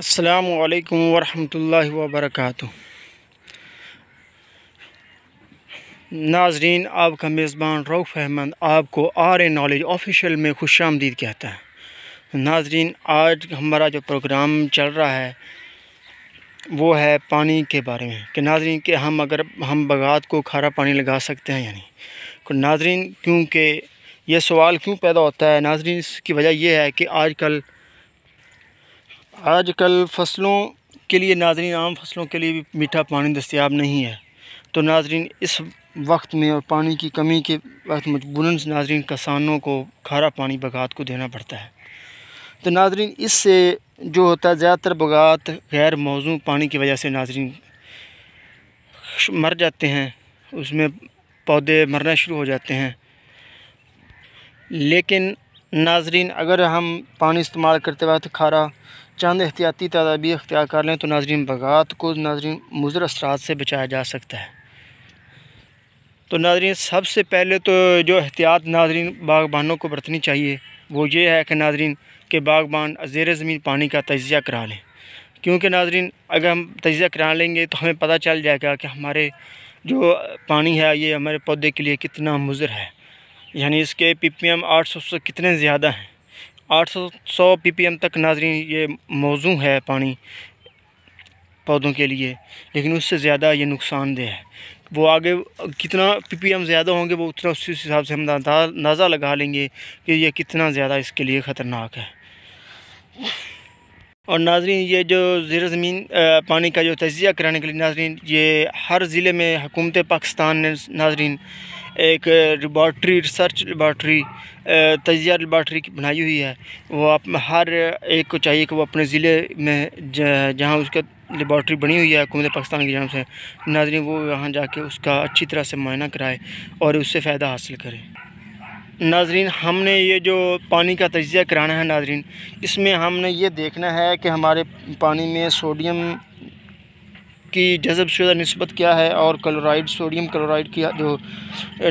अस्सलाम वालेकुम वरहमतुल्लाहि व बरकातहू नाजरीन आपका मेज़बान रऊफ़ अहमद आपको आर ए नॉलेज ऑफिशियल में खुश आमदीद कहता है नाजरीन आज हमारा जो प्रोग्राम चल रहा है वो है पानी के बारे में कि नाजरीन के हम अगर हम बगात को खारा पानी लगा सकते हैं यानी तो नाजरीन क्योंकि ये सवाल क्यों पैदा होता है नाजरीन की वजह यह है कि आजकल आजकल फसलों के लिए नाजरीन आम फसलों के लिए भी मीठा पानी दस्तियाब नहीं है तो नाजरीन इस वक्त में और पानी की कमी के वक्त मजबून नाजरीन किसानों को खारा पानी बगात को देना पड़ता है तो नाजरीन इससे जो होता है ज़्यादातर बगात गैर मौजूद पानी की वजह से नाजरीन मर जाते हैं उसमें पौधे मरना शुरू हो जाते हैं लेकिन नाजरीन अगर हम पानी इस्तेमाल करते वक्त खारा चंद एहतियाती तदाबीर अख्तियार कर लें तो नाजरीन बगात को नाजरीन मुजर असरात से बचाया जा सकता है तो नाजरीन सबसे पहले तो जो एहतियात नाजरीन बागबानों को बरतनी चाहिए वो ये है कि नाजरीन के बागबान जेर ज़मीन पानी का तजिया करा लें क्योंकि नाजरीन अगर हम तजिया करा लेंगे तो हमें पता चल जाएगा कि हमारे जो पानी है ये हमारे पौधे के लिए कितना मुजर है यानी इसके पी पी एम आठ सौ से कितने ज़्यादा हैं आठ सौ सौ पी पी एम तक नाजरीन ये मौजू है पानी पौधों के लिए लेकिन उससे ज़्यादा ये नुकसानदेह है वो आगे कितना पी पी एम ज़्यादा होंगे वो उतना उस हिसाब से हम अंदाज़ा लगा लेंगे कि ये कितना ज़्यादा इसके लिए ख़तरनाक है और नाजरीन ये जो ज़र ज़मीन पानी का जो तजिया कराने के लिए नाजरीन ये हर ज़िले में हुकूमत पाकिस्तान ने नाजरीन एक लबार्ट्री रिसर्च लबार्ट्री तजिया लबार्ट्री की बनाई हुई है वो आप हर एक को चाहिए कि वो अपने ज़िले में जहाँ उसका लेबार्ट्री बनी हुई है हुकूमत पाकिस्तान की जान से नाजरीन वो वहाँ जाके उसका अच्छी तरह से मुआयना कराए और उससे फ़ायदा हासिल करें नाजरीन हमने ये जो पानी का तजिया कराना है नाजरीन इसमें हमने ये देखना है कि हमारे पानी में सोडियम की जज़ब शुदा नस्बत क्या है और क्लोराइड सोडियम क्लोराइड की जो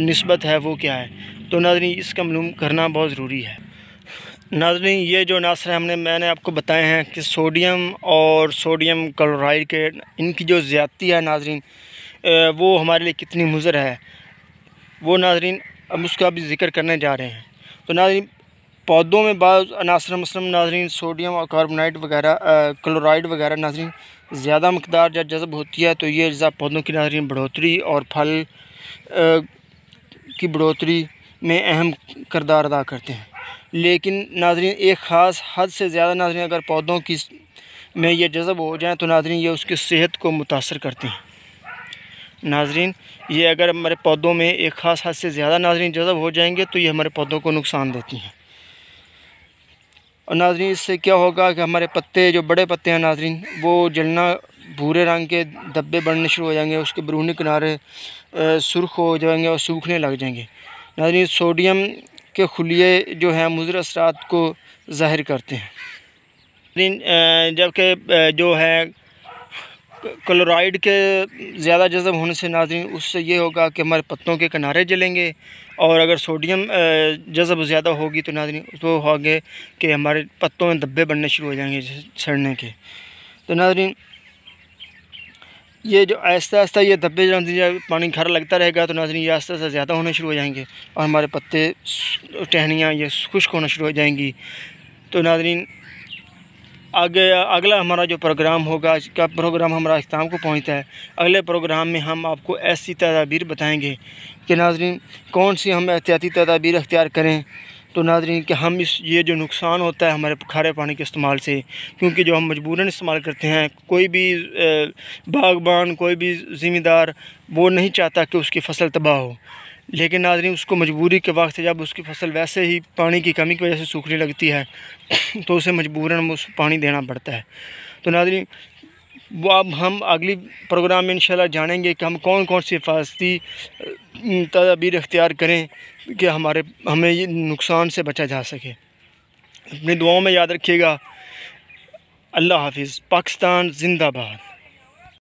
नस्बत है वो क्या है तो नाजरीन इसका मलूम करना बहुत ज़रूरी है नाजरीन ये जो नासर हमने मैंने आपको बताए हैं कि सोडियम और सोडियम क्लोराइड के इनकी जो ज़्यादती है नाजरीन वो हमारे लिए कितनी मुज़र है वो नाजरीन अब उसका भी जिक्र करने जा रहे हैं तो नाजरीन पौधों में बाद अनासर मसलम नाजरीन सोडियम और कार्बोनाइट वगैरह क्लोराइड वगैरह नाजरीन ज़्यादा मकदार जब जज्ब होती है तो ये अज्जा पौधों की नाजरीन बढ़ोतरी और फल आ, की बढ़ोतरी में अहम करदार अदा करते हैं लेकिन नाजरीन एक ख़ास हद से ज़्यादा नाजरीन अगर पौधों की में ये जज्ब हो जाए तो नाजरीन ये उसकी सेहत को मुतासर करते हैं नाजरीन ये अगर हमारे पौधों में एक ख़ास हद से ज़्यादा नाजरीन जज़ब हो जाएंगे तो ये हमारे पौधों को नुकसान देती हैं और नाजरीन इससे क्या होगा कि हमारे पत्ते जो बड़े पत्ते हैं नाजरीन वो जलना भूरे रंग के धब्बे बढ़ने शुरू हो जाएंगे उसके बरूनी किनारे सुरख हो जाएंगे और सूखने लग जाएंगे नाजरीन सोडियम के खुलिए जो हैं मुजर असरात को ज़ाहिर करते हैं जबकि जो है क्लोराइड के ज़्यादा जज्ब होने से नाजरीन उससे ये होगा कि हमारे पत्तों के किनारे जलेंगे और अगर सोडियम जज्ब ज़्यादा होगी तो नाजरीन हो तो होंगे कि हमारे पत्तों में धब्बे बनने शुरू हो जाएंगे सड़ने के तो नाजरीन ये जो आहिस्ता आहिस्ता ये धब्बे पानी घर लगता रहेगा तो नाजरीन ये आहिस्ता आहिस्ता ज़्यादा होने शुरू हो जाएंगे और हमारे पत्ते टहनियाँ ये खुश्क होना शुरू हो जाएंगी तो नाजरीन आगे अगला हमारा जो प्रोग्राम होगा आज का प्रोग्राम हमारा अख्ताम को पहुंचता है अगले प्रोग्राम में हम आपको ऐसी तदाबीर बताएंगे कि नाजरीन कौन सी हम एहतियाती तदाबीर अख्तियार करें तो नाजरीन कि हम इस ये जो नुकसान होता है हमारे खारे पानी के इस्तेमाल से क्योंकि जो हम मजबूरन इस्तेमाल करते हैं कोई भी बागबान कोई भी ज़िम्मेदार वो नहीं चाहता कि उसकी फसल तबाह हो लेकिन नाजरी उसको मजबूरी के वक्त जब उसकी फसल वैसे ही पानी की कमी की वजह से सूखने लगती है तो उसे मजबूरन उस पानी देना पड़ता है तो नाजरी वो अब हम अगली प्रोग्राम में इंशाल्लाह जानेंगे कि हम कौन कौन सी हिफाजती तदाबीर अख्तियार करें कि हमारे हमें ये नुकसान से बचा जा सके अपनी दुआओं में याद रखिएगा अल्लाह हाफिज़ पाकिस्तान जिंदाबाद